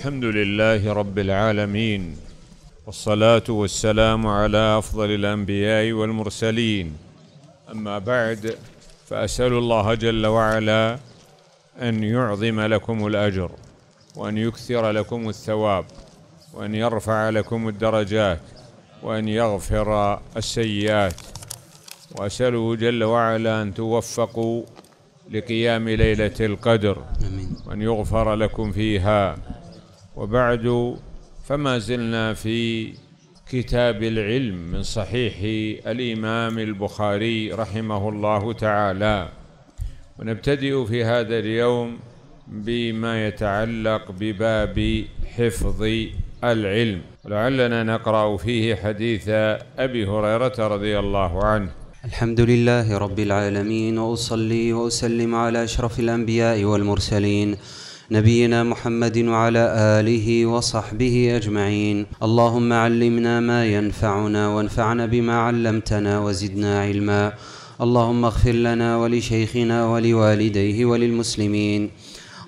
الحمد لله رب العالمين والصلاة والسلام على أفضل الأنبياء والمرسلين أما بعد فأسأل الله جل وعلا أن يعظم لكم الأجر وأن يكثر لكم الثواب وأن يرفع لكم الدرجات وأن يغفر السيئات وأسأله جل وعلا أن توفقوا لقيام ليلة القدر وأن يغفر لكم فيها وبعد فما زلنا في كتاب العلم من صحيح الإمام البخاري رحمه الله تعالى ونبتدئ في هذا اليوم بما يتعلق بباب حفظ العلم ولعلنا نقرأ فيه حديث أبي هريرة رضي الله عنه الحمد لله رب العالمين وأصلي وأسلم على أشرف الأنبياء والمرسلين نبينا محمد وعلى آله وصحبه أجمعين اللهم علمنا ما ينفعنا وانفعنا بما علمتنا وزدنا علما اللهم اغفر لنا ولشيخنا ولوالديه وللمسلمين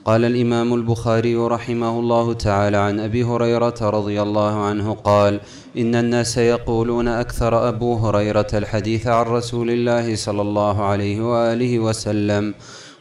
قال الإمام البخاري رحمه الله تعالى عن أبي هريرة رضي الله عنه قال إن الناس يقولون أكثر أبو هريرة الحديث عن رسول الله صلى الله عليه وآله وسلم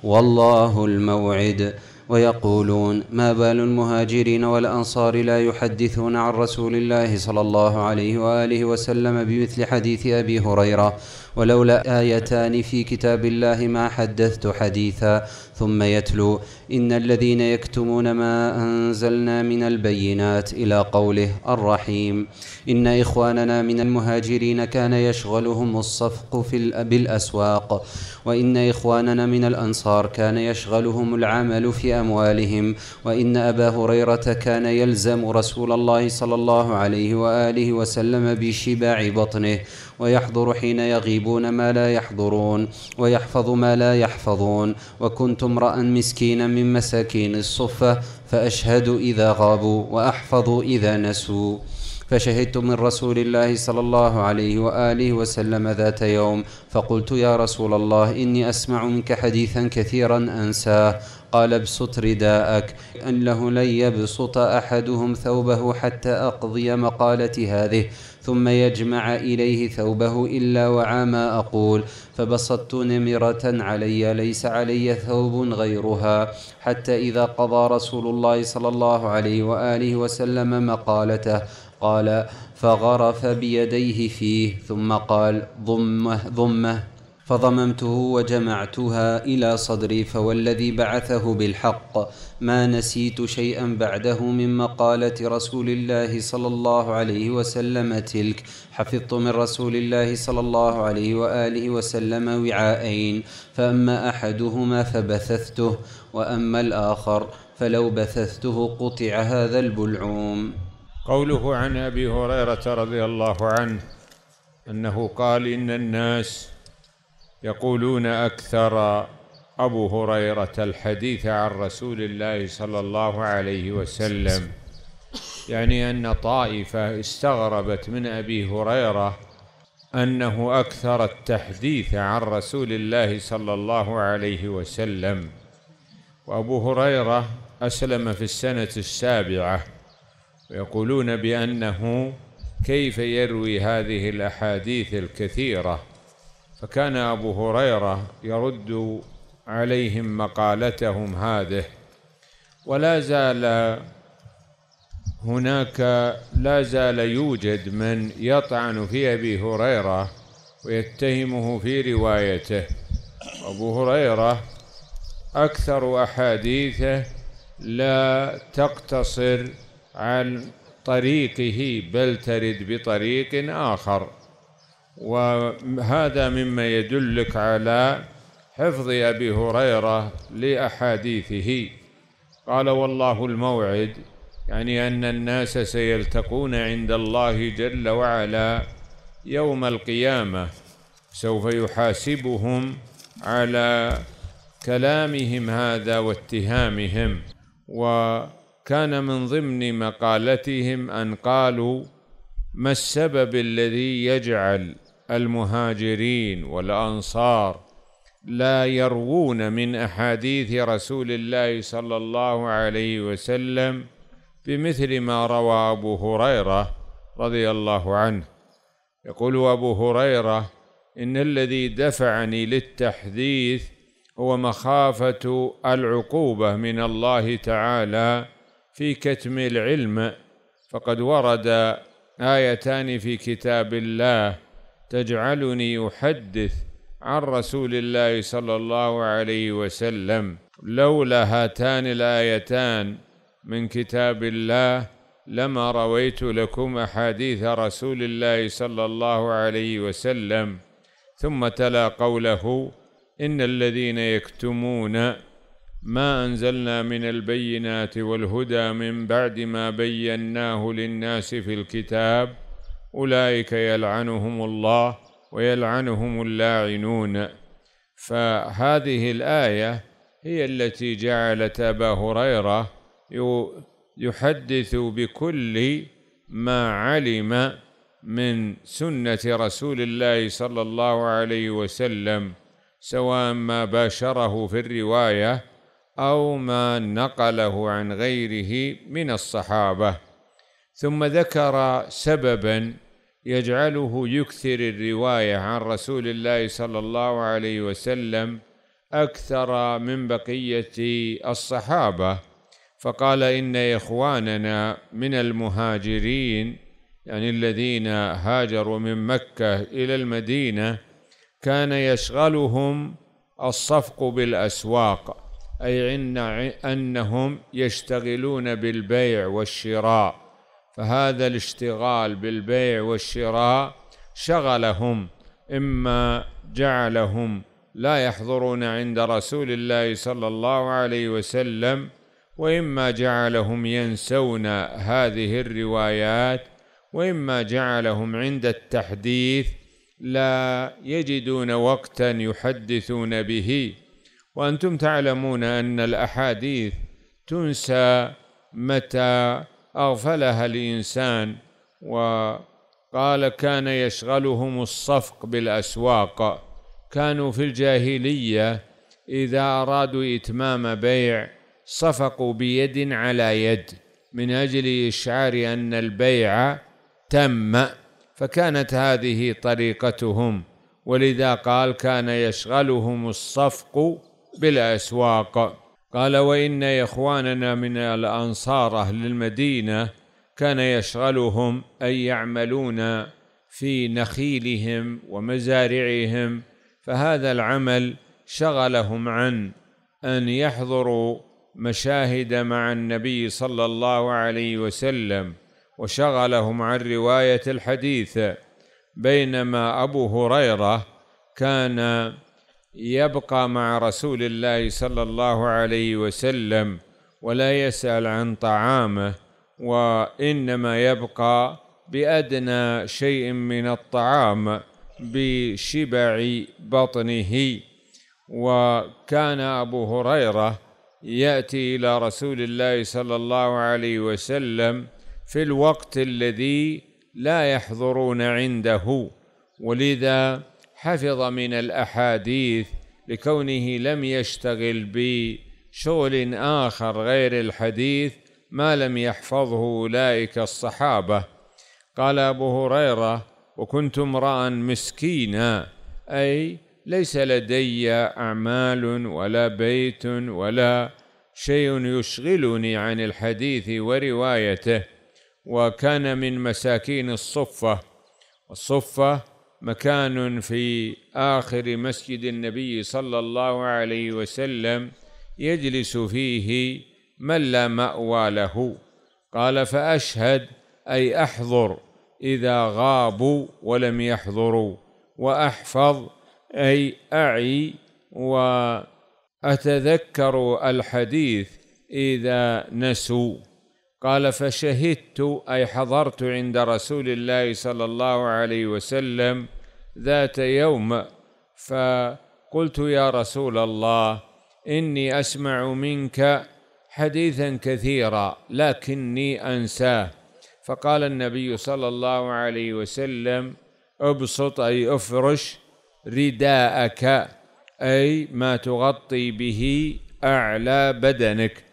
والله الموعد ويقولون ما بال المهاجرين والأنصار لا يحدثون عن رسول الله صلى الله عليه وآله وسلم بمثل حديث أبي هريرة ولولا آيتان في كتاب الله ما حدثت حديثا ثم يتلو إن الذين يكتمون ما أنزلنا من البينات إلى قوله الرحيم إن إخواننا من المهاجرين كان يشغلهم الصفق في بالأسواق وإن إخواننا من الأنصار كان يشغلهم العمل في أموالهم وإن أبا هريرة كان يلزم رسول الله صلى الله عليه وآله وسلم بشباع بطنه ويحضر حين يغيبون ما لا يحضرون ويحفظ ما لا يحفظون وكنتم امرأ مسكينا من مساكين الصفة فأشهد إذا غابوا وأحفظ إذا نسوا فشهدت من رسول الله صلى الله عليه وآله وسلم ذات يوم فقلت يا رسول الله إني أسمع منك حديثا كثيرا أنساه قال ابسط رداءك أنه لن يبسط أحدهم ثوبه حتى أقضي مقالتي هذه ثم يجمع إليه ثوبه إلا وعى ما أقول فبسطت نمرة علي ليس علي ثوب غيرها حتى إذا قضى رسول الله صلى الله عليه وآله وسلم مقالته قال فغرف بيديه فيه ثم قال ضمه ضمه فضممته وجمعتها الى صدري فوالذي بعثه بالحق ما نسيت شيئا بعده من مقاله رسول الله صلى الله عليه وسلم تلك حفظت من رسول الله صلى الله عليه واله وسلم وعاءين فاما احدهما فبثثته واما الاخر فلو بثثته قطع هذا البلعوم قوله عن ابي هريره رضي الله عنه انه قال ان الناس يقولون أكثر أبو هريرة الحديث عن رسول الله صلى الله عليه وسلم يعني أن طائفة استغربت من أبي هريرة أنه أكثر التحديث عن رسول الله صلى الله عليه وسلم وأبو هريرة أسلم في السنة السابعة ويقولون بأنه كيف يروي هذه الأحاديث الكثيرة فكان أبو هريرة يرد عليهم مقالتهم هذه ولا زال هناك لا زال يوجد من يطعن في أبي هريرة ويتهمه في روايته أبو هريرة أكثر أحاديثه لا تقتصر عن طريقه بل ترد بطريق آخر وهذا مما يدلك على حفظ أبي هريرة لأحاديثه قال والله الموعد يعني أن الناس سيلتقون عند الله جل وعلا يوم القيامة سوف يحاسبهم على كلامهم هذا واتهامهم وكان من ضمن مقالتهم أن قالوا ما السبب الذي يجعل المهاجرين والانصار لا يروون من احاديث رسول الله صلى الله عليه وسلم بمثل ما روى ابو هريره رضي الله عنه يقول ابو هريره ان الذي دفعني للتحديث هو مخافه العقوبه من الله تعالى في كتم العلم فقد ورد آيتان في كتاب الله تجعلني أحدث عن رسول الله صلى الله عليه وسلم لولا هاتان الآيتان من كتاب الله لما رويت لكم أحاديث رسول الله صلى الله عليه وسلم ثم تلا قوله إن الذين يكتمون ما انزلنا من البينات والهدى من بعد ما بيناه للناس في الكتاب اولئك يلعنهم الله ويلعنهم اللاعنون فهذه الايه هي التي جعلت ابا هريره يحدث بكل ما علم من سنه رسول الله صلى الله عليه وسلم سواء ما باشره في الروايه أو ما نقله عن غيره من الصحابة ثم ذكر سببا يجعله يكثر الرواية عن رسول الله صلى الله عليه وسلم أكثر من بقية الصحابة فقال إن إخواننا من المهاجرين يعني الذين هاجروا من مكة إلى المدينة كان يشغلهم الصفق بالأسواق أي إن أنهم يشتغلون بالبيع والشراء فهذا الاشتغال بالبيع والشراء شغلهم إما جعلهم لا يحضرون عند رسول الله صلى الله عليه وسلم وإما جعلهم ينسون هذه الروايات وإما جعلهم عند التحديث لا يجدون وقتا يحدثون به وأنتم تعلمون أن الأحاديث تنسى متى أغفلها الإنسان وقال كان يشغلهم الصفق بالأسواق كانوا في الجاهلية إذا أرادوا إتمام بيع صفقوا بيد على يد من أجل إشعار أن البيع تم فكانت هذه طريقتهم ولذا قال كان يشغلهم الصفق بالأسواق قال وإن إخواننا من الأنصار أهل المدينة كان يشغلهم أن يعملون في نخيلهم ومزارعهم فهذا العمل شغلهم عن أن يحضروا مشاهد مع النبي صلى الله عليه وسلم وشغلهم عن رواية الحديث بينما أبو هريرة كان يبقى مع رسول الله صلى الله عليه وسلم ولا يسأل عن طعامه وإنما يبقى بأدنى شيء من الطعام بشبع بطنه وكان أبو هريرة يأتي إلى رسول الله صلى الله عليه وسلم في الوقت الذي لا يحضرون عنده ولذا حفظ من الأحاديث لكونه لم يشتغل بشغل آخر غير الحديث ما لم يحفظه أولئك الصحابة قال أبو هريرة وكنت امرأ مسكينا أي ليس لدي أعمال ولا بيت ولا شيء يشغلني عن الحديث وروايته وكان من مساكين الصفة الصفة مكان في آخر مسجد النبي صلى الله عليه وسلم يجلس فيه من لا مأوى له قال فأشهد أي أحضر إذا غابوا ولم يحضروا وأحفظ أي أعي وأتذكر الحديث إذا نسوا قال فشهدت اي حضرت عند رسول الله صلى الله عليه وسلم ذات يوم فقلت يا رسول الله اني اسمع منك حديثا كثيرا لكني انساه فقال النبي صلى الله عليه وسلم ابسط اي افرش رداءك اي ما تغطي به اعلى بدنك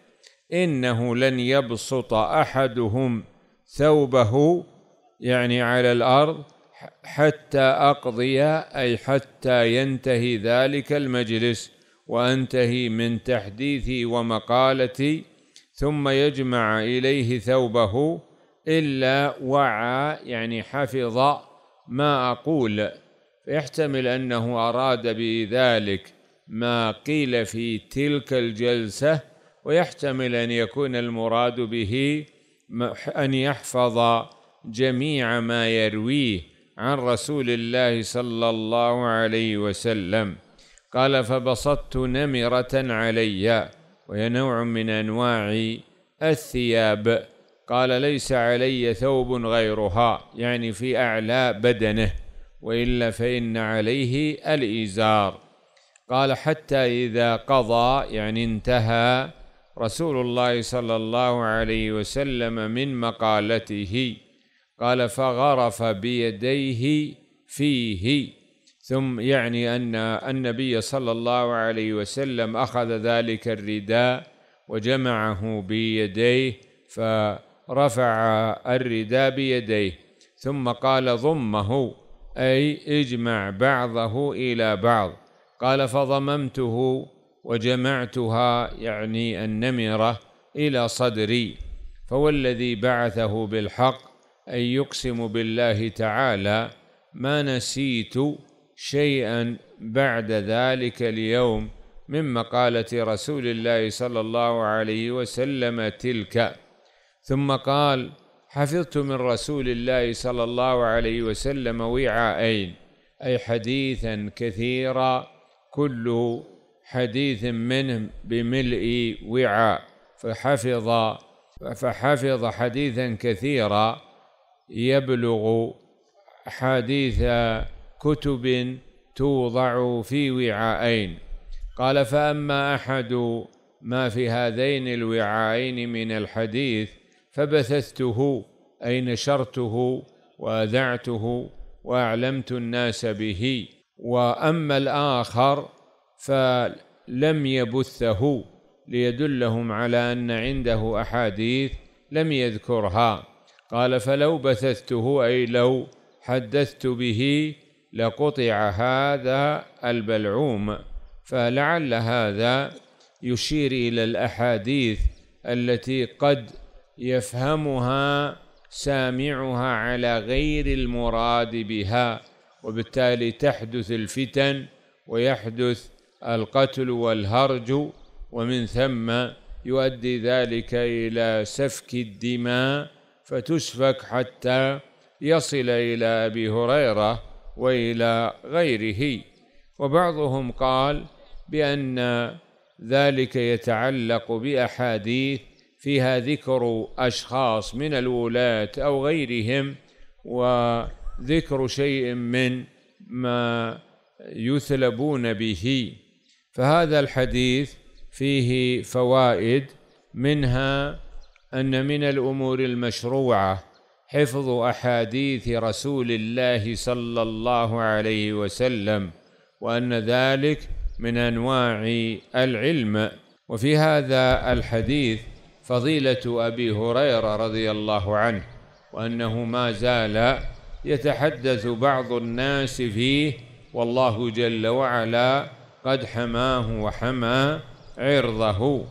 إنه لن يبسط أحدهم ثوبه يعني على الأرض حتى أقضي أي حتى ينتهي ذلك المجلس وأنتهي من تحديثي ومقالتي ثم يجمع إليه ثوبه إلا وعى يعني حفظ ما أقول فيحتمل أنه أراد بذلك ما قيل في تلك الجلسة ويحتمل أن يكون المراد به أن يحفظ جميع ما يرويه عن رسول الله صلى الله عليه وسلم قال فبسطت نمرة علي وهي نوع من أنواع الثياب قال ليس علي ثوب غيرها يعني في أعلى بدنه وإلا فإن عليه الإزار قال حتى إذا قضى يعني انتهى رسول الله صلى الله عليه وسلم من مقالته قال فغرف بيديه فيه ثم يعني أن النبي صلى الله عليه وسلم أخذ ذلك الرداء وجمعه بيديه فرفع الرداء بيديه ثم قال ضمه أي اجمع بعضه إلى بعض قال فضممته وجمعتها يعني النمرة إلى صدري فوالذي بعثه بالحق أن يقسم بالله تعالى ما نسيت شيئا بعد ذلك اليوم من مقالة رسول الله صلى الله عليه وسلم تلك ثم قال حفظت من رسول الله صلى الله عليه وسلم وعاءين أي حديثا كثيرا كله حديث منه بملء وعاء فحفظ فحفظ حديثا كثيرا يبلغ حديث كتب توضع في وعاءين قال فأما أحد ما في هذين الوعاءين من الحديث فبثثته أي نشرته وأذعته وأعلمت الناس به وأما الآخر فلم يبثه ليدلهم على أن عنده أحاديث لم يذكرها قال فلو بثثته أي لو حدثت به لقطع هذا البلعوم فلعل هذا يشير إلى الأحاديث التي قد يفهمها سامعها على غير المراد بها وبالتالي تحدث الفتن ويحدث القتل والهرج ومن ثم يؤدي ذلك إلى سفك الدماء فتسفك حتى يصل إلى أبي هريرة وإلى غيره وبعضهم قال بأن ذلك يتعلق بأحاديث فيها ذكر أشخاص من الولاة أو غيرهم وذكر شيء من ما يثلبون به فهذا الحديث فيه فوائد منها أن من الأمور المشروعة حفظ أحاديث رسول الله صلى الله عليه وسلم وأن ذلك من أنواع العلم وفي هذا الحديث فضيلة أبي هريرة رضي الله عنه وأنه ما زال يتحدث بعض الناس فيه والله جل وعلا قد حماه وحمى عرضه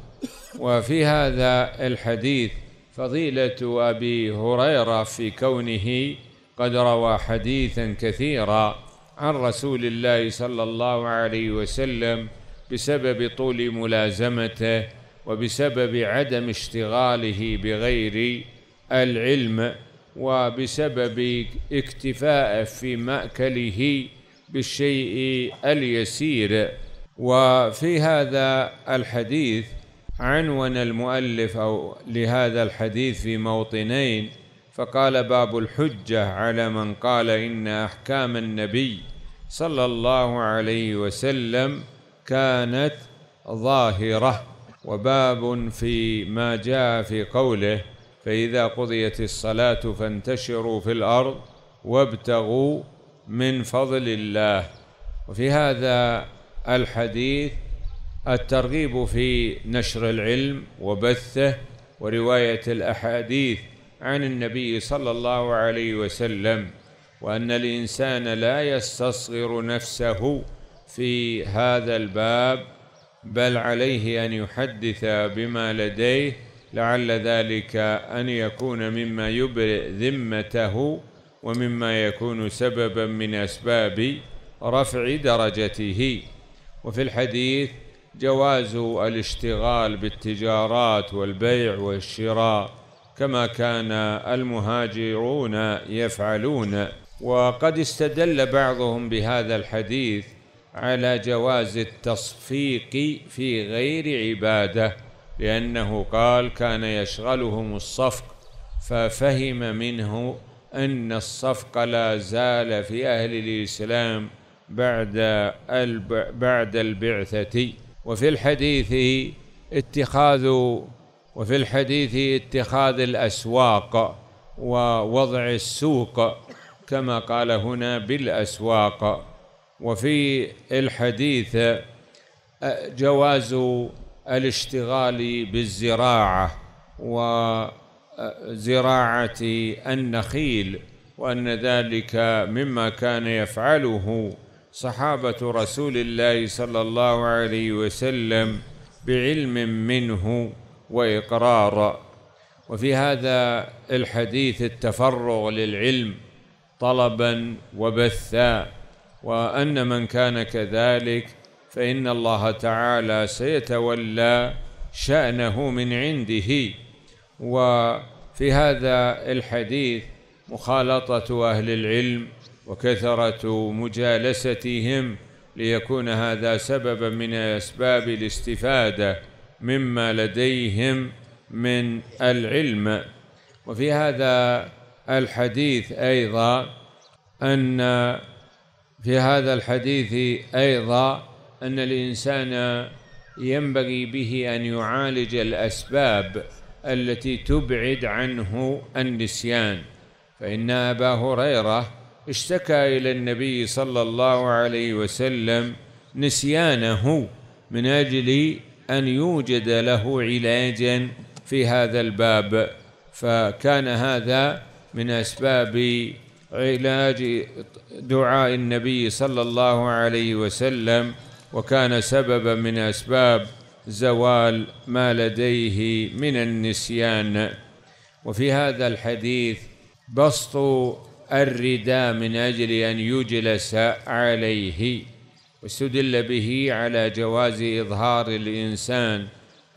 وفي هذا الحديث فضيلة أبي هريرة في كونه قد روى حديثا كثيرا عن رسول الله صلى الله عليه وسلم بسبب طول ملازمته وبسبب عدم اشتغاله بغير العلم وبسبب اكتفائه في مأكله بالشيء اليسير وفي هذا الحديث عنون المؤلف أو لهذا الحديث في موطنين فقال باب الحجة على من قال إن أحكام النبي صلى الله عليه وسلم كانت ظاهرة وباب في ما جاء في قوله فإذا قضيت الصلاة فانتشروا في الأرض وابتغوا من فضل الله وفي هذا الحديث الترغيب في نشر العلم وبثه ورواية الأحاديث عن النبي صلى الله عليه وسلم وأن الإنسان لا يستصغر نفسه في هذا الباب بل عليه أن يحدث بما لديه لعل ذلك أن يكون مما يبرئ ذمته ومما يكون سببا من أسباب رفع درجته وفي الحديث جواز الاشتغال بالتجارات والبيع والشراء كما كان المهاجرون يفعلون وقد استدل بعضهم بهذا الحديث على جواز التصفيق في غير عباده لانه قال كان يشغلهم الصفق ففهم منه أن الصفق لا زال في أهل الإسلام بعد بعد البعثة وفي الحديث اتخاذ وفي الحديث اتخاذ الأسواق ووضع السوق كما قال هنا بالأسواق وفي الحديث جواز الاشتغال بالزراعة و زراعة النخيل وأن ذلك مما كان يفعله صحابة رسول الله صلى الله عليه وسلم بعلم منه وإقرار وفي هذا الحديث التفرغ للعلم طلبا وبثا وأن من كان كذلك فإن الله تعالى سيتولى شأنه من عنده وفي هذا الحديث مخالطة أهل العلم وكثرة مجالستهم ليكون هذا سببا من أسباب الاستفادة مما لديهم من العلم وفي هذا الحديث أيضا أن في هذا الحديث أيضا أن الإنسان ينبغي به أن يعالج الأسباب التي تبعد عنه النسيان فإن أبا هريرة اشتكى إلى النبي صلى الله عليه وسلم نسيانه من أجل أن يوجد له علاجا في هذا الباب فكان هذا من أسباب علاج دعاء النبي صلى الله عليه وسلم وكان سببا من أسباب زوال ما لديه من النسيان وفي هذا الحديث بسط الرداء من أجل أن يجلس عليه واستدل به على جواز إظهار الإنسان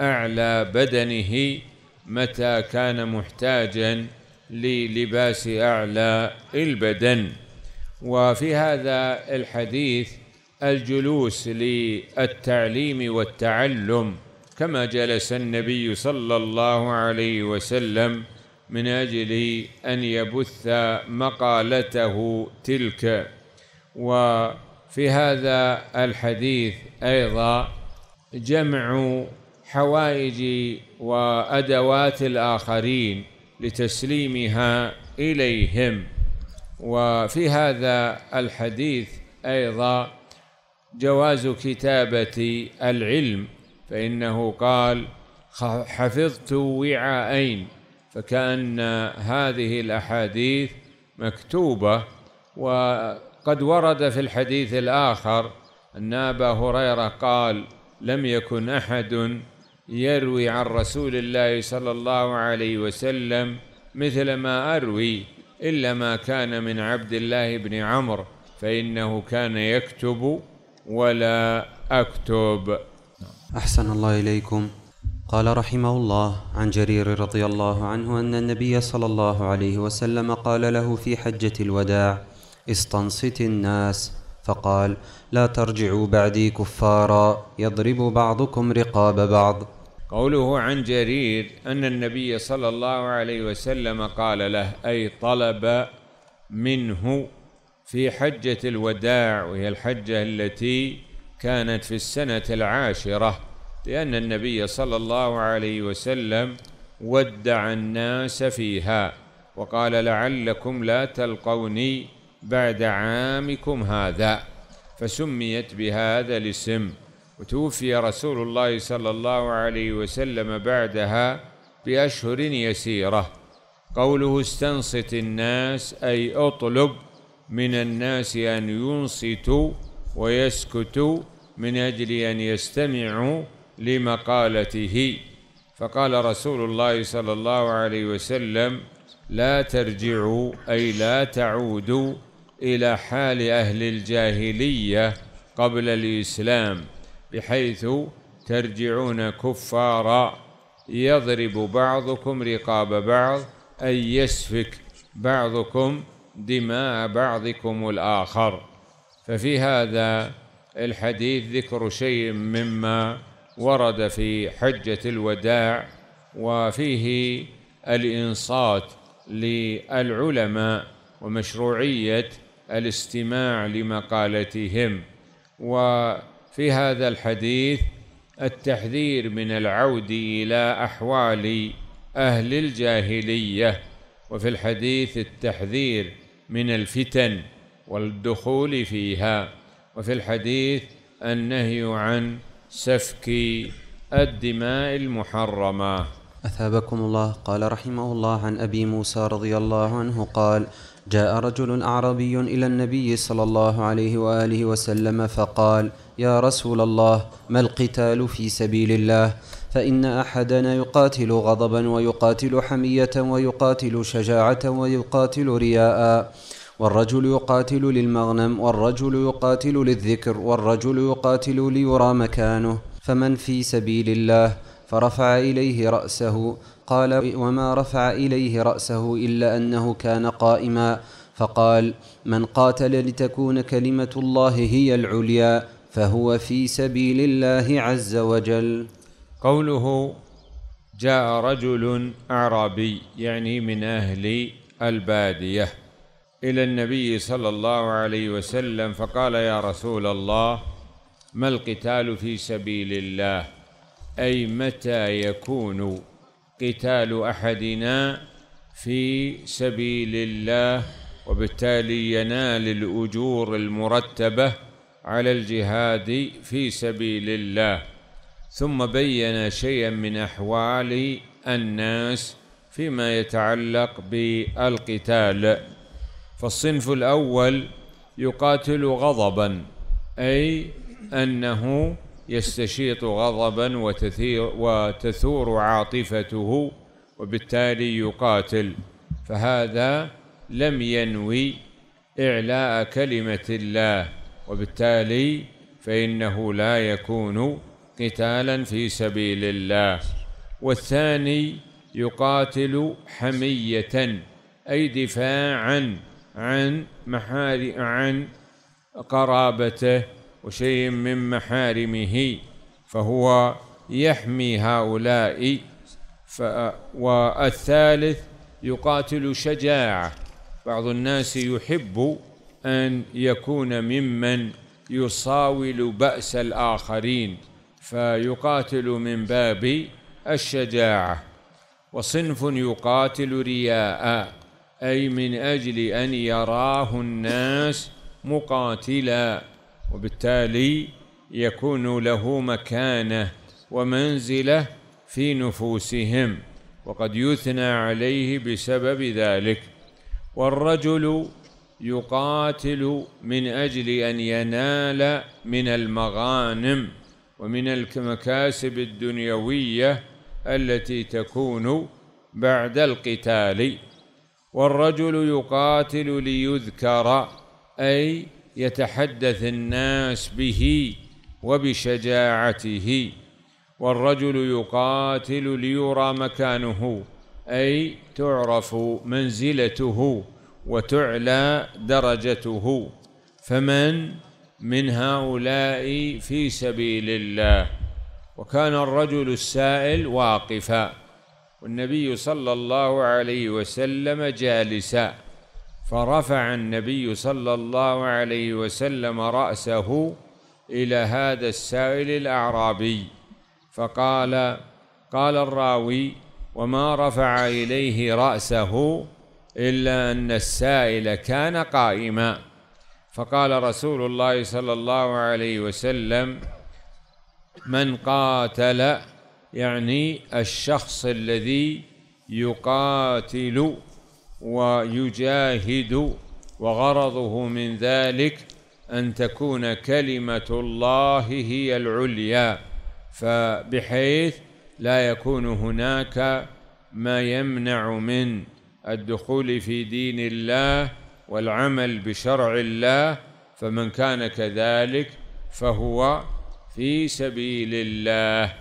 أعلى بدنه متى كان محتاجا للباس أعلى البدن وفي هذا الحديث الجلوس للتعليم والتعلم كما جلس النبي صلى الله عليه وسلم من اجل ان يبث مقالته تلك وفي هذا الحديث ايضا جمع حوائج وادوات الاخرين لتسليمها اليهم وفي هذا الحديث ايضا جواز كتابة العلم فإنه قال حفظت وعاءين فكأن هذه الأحاديث مكتوبة وقد ورد في الحديث الآخر أن أبا هريرة قال لم يكن أحد يروي عن رسول الله صلى الله عليه وسلم مثل ما أروي إلا ما كان من عبد الله بن عمرو فإنه كان يكتب ولا أكتب أحسن الله إليكم قال رحمه الله عن جرير رضي الله عنه أن النبي صلى الله عليه وسلم قال له في حجة الوداع استنصت الناس فقال لا ترجعوا بعدي كفارا يضرب بعضكم رقاب بعض قوله عن جرير أن النبي صلى الله عليه وسلم قال له أي طلب منه في حجة الوداع وهي الحجة التي كانت في السنة العاشرة لأن النبي صلى الله عليه وسلم ودع الناس فيها وقال لعلكم لا تلقوني بعد عامكم هذا فسميت بهذا الاسم وتوفي رسول الله صلى الله عليه وسلم بعدها بأشهر يسيرة قوله استنصت الناس أي أطلب من الناس أن ينصتوا ويسكتوا من أجل أن يستمعوا لمقالته فقال رسول الله صلى الله عليه وسلم لا ترجعوا أي لا تعودوا إلى حال أهل الجاهلية قبل الإسلام بحيث ترجعون كفارا يضرب بعضكم رقاب بعض أي يسفك بعضكم دماء بعضكم الآخر ففي هذا الحديث ذكر شيء مما ورد في حجة الوداع وفيه الإنصات للعلماء ومشروعية الاستماع لمقالتهم وفي هذا الحديث التحذير من العود إلى أحوال أهل الجاهلية وفي الحديث التحذير من الفتن والدخول فيها وفي الحديث النهي عن سفك الدماء المحرمه أثابكم الله قال رحمه الله عن أبي موسى رضي الله عنه قال جاء رجل أعربي إلى النبي صلى الله عليه وآله وسلم فقال يا رسول الله ما القتال في سبيل الله فإن أحدنا يقاتل غضبا ويقاتل حمية ويقاتل شجاعة ويقاتل رياء والرجل يقاتل للمغنم والرجل يقاتل للذكر والرجل يقاتل ليرى مكانه فمن في سبيل الله فرفع إليه رأسه قال وما رفع إليه رأسه إلا أنه كان قائما فقال من قاتل لتكون كلمة الله هي العليا فهو في سبيل الله عز وجل قوله جاء رجل أعرابي يعني من أهل البادية إلى النبي صلى الله عليه وسلم فقال يا رسول الله ما القتال في سبيل الله أي متى يكون قتال أحدنا في سبيل الله وبالتالي ينال الأجور المرتبة على الجهاد في سبيل الله ثم بين شيئا من أحوال الناس فيما يتعلق بالقتال فالصنف الأول يقاتل غضبا أي أنه يستشيط غضبا وتثير وتثور عاطفته وبالتالي يقاتل فهذا لم ينوي إعلاء كلمة الله وبالتالي فإنه لا يكون قتالا في سبيل الله والثاني يقاتل حمية أي دفاعا عن محارم عن قرابته وشيء من محارمه فهو يحمي هؤلاء ف والثالث يقاتل شجاعة بعض الناس يحب أن يكون ممن يصاول بأس الآخرين فيقاتل من باب الشجاعة وصنف يقاتل رياء أي من أجل أن يراه الناس مقاتلاً وبالتالي يكون له مكانه ومنزله في نفوسهم وقد يثنى عليه بسبب ذلك والرجل يقاتل من اجل ان ينال من المغانم ومن المكاسب الدنيويه التي تكون بعد القتال والرجل يقاتل ليذكر اي يتحدث الناس به وبشجاعته والرجل يقاتل ليرى مكانه أي تعرف منزلته وتعلى درجته فمن من هؤلاء في سبيل الله وكان الرجل السائل واقفا والنبي صلى الله عليه وسلم جالسا فرفع النبي صلى الله عليه وسلم رأسه إلى هذا السائل الأعرابي فقال قال الراوي وما رفع إليه رأسه إلا أن السائل كان قائما فقال رسول الله صلى الله عليه وسلم من قاتل يعني الشخص الذي يقاتل ويجاهد وغرضه من ذلك أن تكون كلمة الله هي العليا فبحيث لا يكون هناك ما يمنع من الدخول في دين الله والعمل بشرع الله فمن كان كذلك فهو في سبيل الله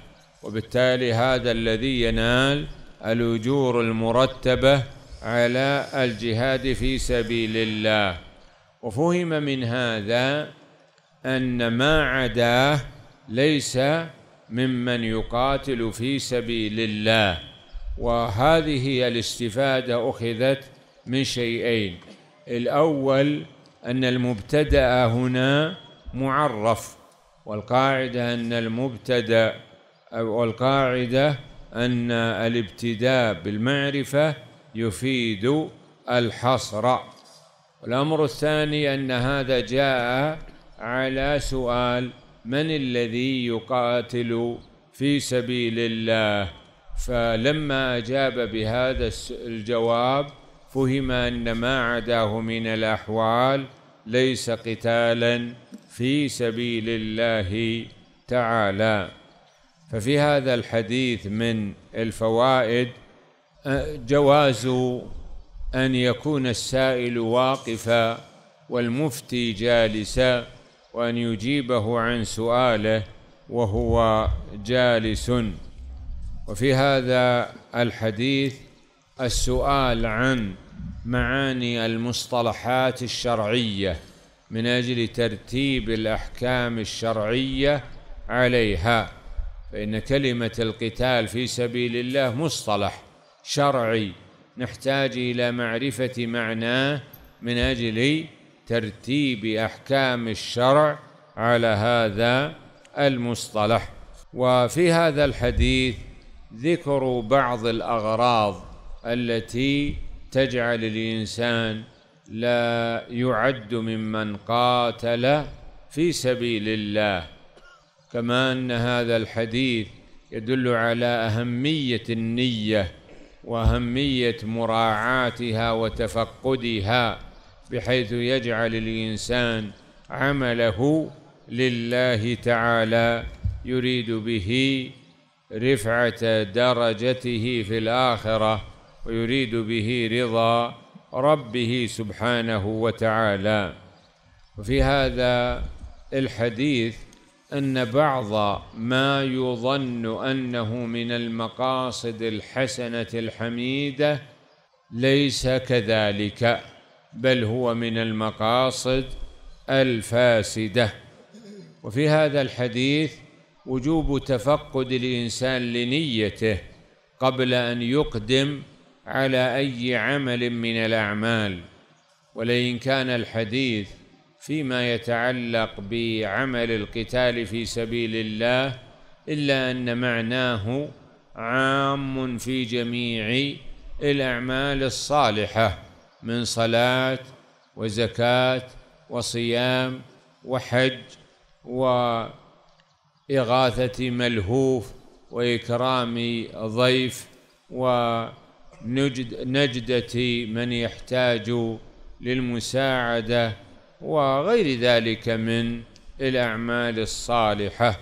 وبالتالي هذا الذي ينال الأجور المرتبة على الجهاد في سبيل الله وفهم من هذا أن ما عداه ليس ممن يقاتل في سبيل الله وهذه هي الاستفادة أخذت من شيئين الأول أن المبتدأ هنا معرف والقاعدة أن المبتدأ والقاعدة أن الابتداء بالمعرفة يفيد الحصر والأمر الثاني أن هذا جاء على سؤال من الذي يقاتل في سبيل الله فلما أجاب بهذا الجواب فهم أن ما عداه من الأحوال ليس قتالا في سبيل الله تعالى ففي هذا الحديث من الفوائد جواز أن يكون السائل واقفا والمفتي جالسا وأن يجيبه عن سؤاله وهو جالس وفي هذا الحديث السؤال عن معاني المصطلحات الشرعية من أجل ترتيب الأحكام الشرعية عليها فإن كلمة القتال في سبيل الله مصطلح شرعي نحتاج الى معرفه معناه من اجل ترتيب احكام الشرع على هذا المصطلح وفي هذا الحديث ذكر بعض الاغراض التي تجعل الانسان لا يعد ممن قاتل في سبيل الله كما ان هذا الحديث يدل على اهميه النيه واهميه مراعاتها وتفقدها بحيث يجعل الانسان عمله لله تعالى يريد به رفعه درجته في الاخره ويريد به رضا ربه سبحانه وتعالى وفي هذا الحديث أن بعض ما يظن أنه من المقاصد الحسنة الحميدة ليس كذلك بل هو من المقاصد الفاسدة وفي هذا الحديث وجوب تفقد الإنسان لنيته قبل أن يقدم على أي عمل من الأعمال ولئن كان الحديث فيما يتعلق بعمل القتال في سبيل الله إلا أن معناه عام في جميع الأعمال الصالحة من صلاة وزكاة وصيام وحج وإغاثة ملهوف وإكرام ضيف ونجدة من يحتاج للمساعده وغير ذلك من الأعمال الصالحة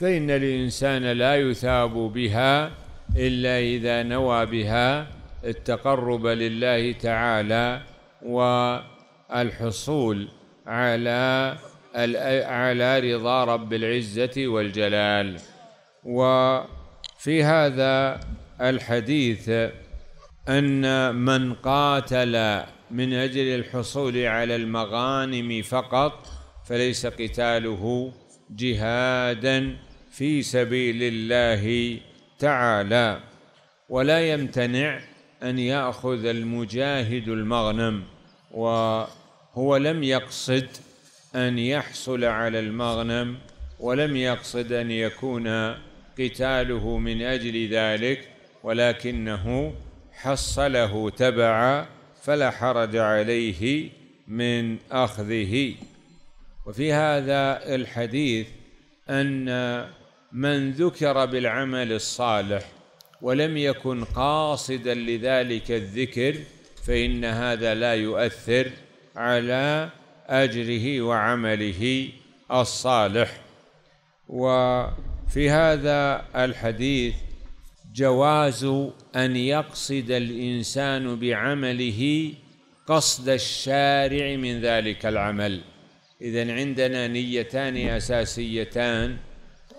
فإن الإنسان لا يثاب بها إلا إذا نوى بها التقرب لله تعالى والحصول على على رضا رب العزة والجلال وفي هذا الحديث أن من قاتل من أجل الحصول على المغانم فقط فليس قتاله جهادا في سبيل الله تعالى ولا يمتنع أن يأخذ المجاهد المغنم وهو لم يقصد أن يحصل على المغنم ولم يقصد أن يكون قتاله من أجل ذلك ولكنه حصله تبعا فلا حرج عليه من أخذه وفي هذا الحديث أن من ذكر بالعمل الصالح ولم يكن قاصدا لذلك الذكر فإن هذا لا يؤثر على أجره وعمله الصالح وفي هذا الحديث جواز أن يقصد الإنسان بعمله قصد الشارع من ذلك العمل إذا عندنا نيتان أساسيتان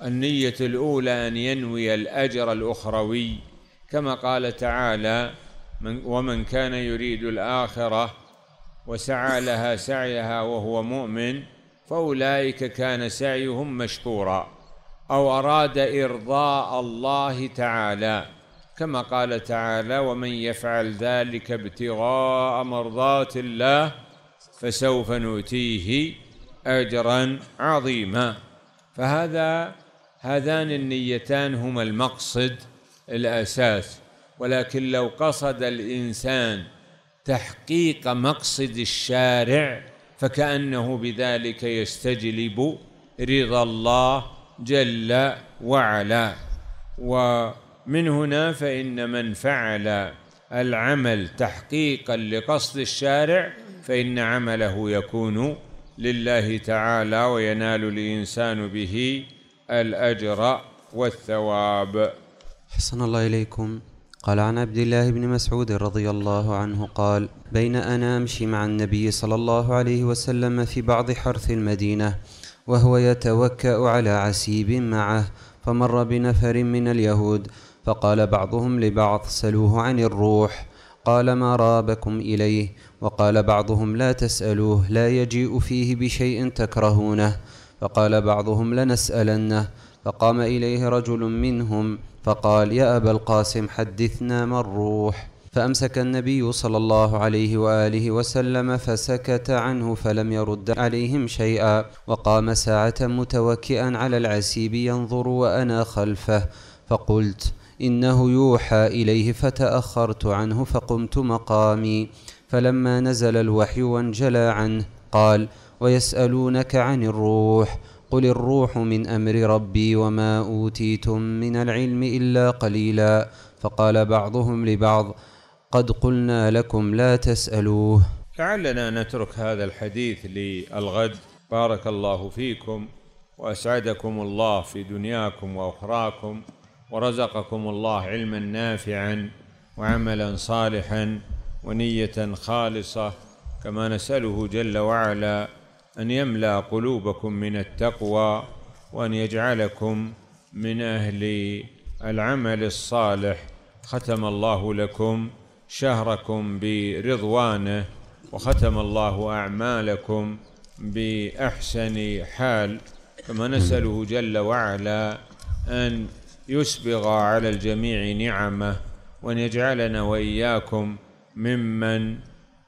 النية الأولى أن ينوي الأجر الأخروي كما قال تعالى من ومن كان يريد الآخرة وسعى لها سعيها وهو مؤمن فأولئك كان سعيهم مشكورا أو أراد إرضاء الله تعالى كما قال تعالى ومن يفعل ذلك ابتغاء مرضات الله فسوف نؤتيه أجرا عظيما فهذا هذان النيتان هما المقصد الأساس ولكن لو قصد الإنسان تحقيق مقصد الشارع فكأنه بذلك يستجلب رضا الله جل وعلا ومن هنا فإن من فعل العمل تحقيقا لقصد الشارع فإن عمله يكون لله تعالى وينال الإنسان به الأجر والثواب حسن الله إليكم قال عن عبد الله بن مسعود رضي الله عنه قال بين أنا أمشي مع النبي صلى الله عليه وسلم في بعض حرث المدينة وهو يتوكأ على عسيب معه فمر بنفر من اليهود فقال بعضهم لبعض سلوه عن الروح قال ما رابكم إليه وقال بعضهم لا تسألوه لا يجيء فيه بشيء تكرهونه فقال بعضهم لنسألنه فقام إليه رجل منهم فقال يا أبا القاسم حدثنا ما الروح فأمسك النبي صلى الله عليه وآله وسلم فسكت عنه فلم يرد عليهم شيئا وقام ساعة متوكئا على العسيب ينظر وأنا خلفه فقلت إنه يوحى إليه فتأخرت عنه فقمت مقامي فلما نزل الوحي وانجلى عنه قال ويسألونك عن الروح قل الروح من أمر ربي وما أوتيتم من العلم إلا قليلا فقال بعضهم لبعض قد قلنا لكم لا تسألوه لعلنا نترك هذا الحديث للغد بارك الله فيكم وأسعدكم الله في دنياكم وأخراكم ورزقكم الله علما نافعا وعملا صالحا ونية خالصة كما نسأله جل وعلا أن يملأ قلوبكم من التقوى وأن يجعلكم من أهل العمل الصالح ختم الله لكم شهركم برضوانه وختم الله أعمالكم بأحسن حال كما نسأله جل وعلا أن يسبغ على الجميع نعمه وأن يجعلنا وإياكم ممن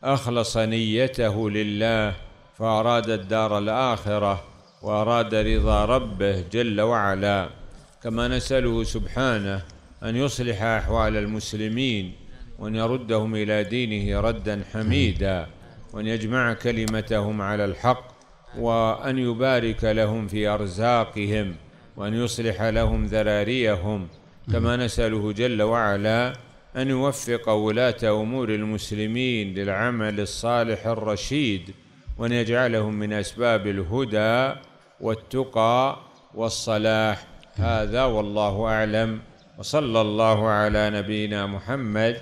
أخلص نيته لله فأراد الدار الآخرة وأراد رضا ربه جل وعلا كما نسأله سبحانه أن يصلح أحوال المسلمين وأن يردهم إلى دينه ردا حميدا وأن يجمع كلمتهم على الحق وأن يبارك لهم في أرزاقهم وأن يصلح لهم ذراريهم كما نسأله جل وعلا أن يوفق ولاة أمور المسلمين للعمل الصالح الرشيد وأن يجعلهم من أسباب الهدى والتقى والصلاح هذا والله أعلم وصلى الله على نبينا محمد